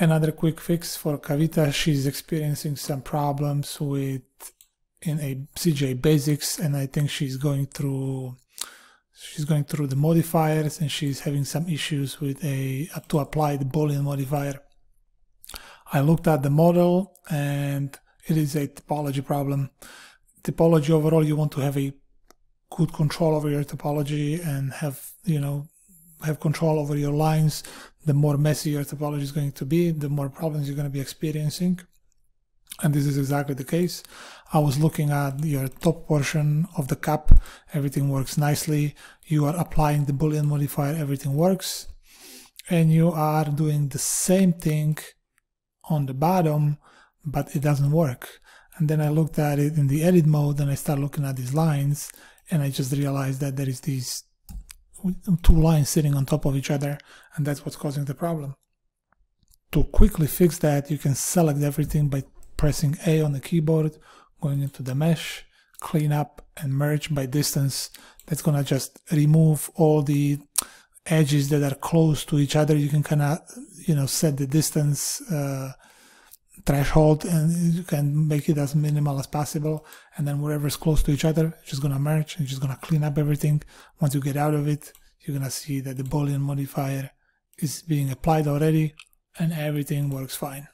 Another quick fix for Kavita, she's experiencing some problems with in a CJ Basics and I think she's going through she's going through the modifiers and she's having some issues with a to apply the boolean modifier. I looked at the model and it is a topology problem. Topology overall you want to have a good control over your topology and have you know have control over your lines, the more messy your topology is going to be, the more problems you're going to be experiencing. And this is exactly the case. I was looking at your top portion of the cap. Everything works nicely. You are applying the Boolean modifier. Everything works. And you are doing the same thing on the bottom, but it doesn't work. And then I looked at it in the edit mode and I start looking at these lines and I just realized that there is these two lines sitting on top of each other and that's what's causing the problem. To quickly fix that you can select everything by pressing A on the keyboard, going into the mesh, clean up and merge by distance. That's gonna just remove all the edges that are close to each other. You can kind of, you know, set the distance uh, threshold and you can make it as minimal as possible and then is close to each other just gonna merge and just gonna clean up everything once you get out of it you're gonna see that the boolean modifier is being applied already and everything works fine